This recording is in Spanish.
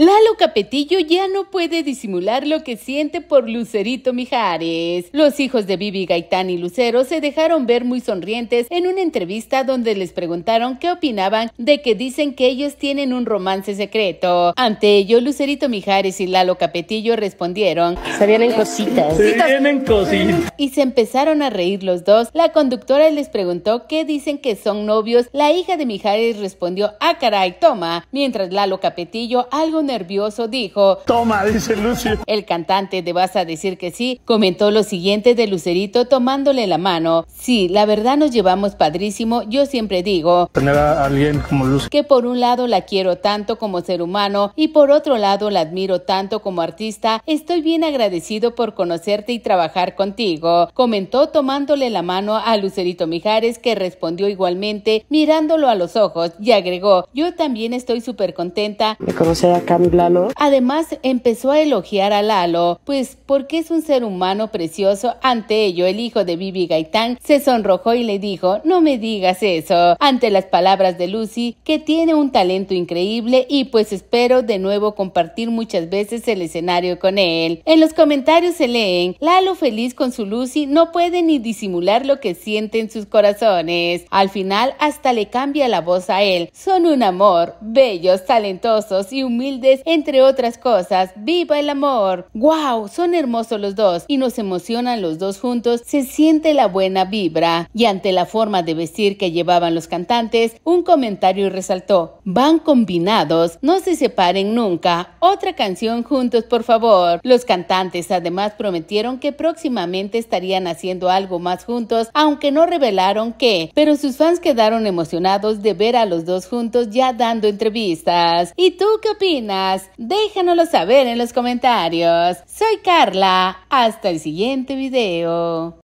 Lalo Capetillo ya no puede disimular lo que siente por Lucerito Mijares. Los hijos de Vivi Gaitán y Lucero se dejaron ver muy sonrientes en una entrevista donde les preguntaron qué opinaban de que dicen que ellos tienen un romance secreto. Ante ello, Lucerito Mijares y Lalo Capetillo respondieron: Se vienen cositas. Se cositas. Y se empezaron a reír los dos. La conductora les preguntó qué dicen que son novios. La hija de Mijares respondió: Ah, caray, toma. Mientras Lalo Capetillo algo nervioso dijo, Toma, dice Lucio. El cantante de Vas a decir que sí comentó lo siguiente de Lucerito tomándole la mano. Sí, la verdad nos llevamos padrísimo, yo siempre digo. Tener a alguien como Lucio. Que por un lado la quiero tanto como ser humano y por otro lado la admiro tanto como artista, estoy bien agradecido por conocerte y trabajar contigo, comentó tomándole la mano a Lucerito Mijares que respondió igualmente mirándolo a los ojos y agregó, yo también estoy súper contenta Me conocer a Además, empezó a elogiar a Lalo, pues porque es un ser humano precioso. Ante ello, el hijo de Bibi Gaitán se sonrojó y le dijo, no me digas eso. Ante las palabras de Lucy, que tiene un talento increíble y pues espero de nuevo compartir muchas veces el escenario con él. En los comentarios se leen, Lalo feliz con su Lucy no puede ni disimular lo que siente en sus corazones. Al final hasta le cambia la voz a él. Son un amor, bellos, talentosos y humildes entre otras cosas. ¡Viva el amor! ¡Wow! Son hermosos los dos y nos emocionan los dos juntos. Se siente la buena vibra. Y ante la forma de vestir que llevaban los cantantes, un comentario resaltó: Van combinados, no se separen nunca. Otra canción juntos, por favor. Los cantantes además prometieron que próximamente estarían haciendo algo más juntos, aunque no revelaron qué. Pero sus fans quedaron emocionados de ver a los dos juntos ya dando entrevistas. ¿Y tú qué opinas? Déjanoslo saber en los comentarios. Soy Carla. Hasta el siguiente video.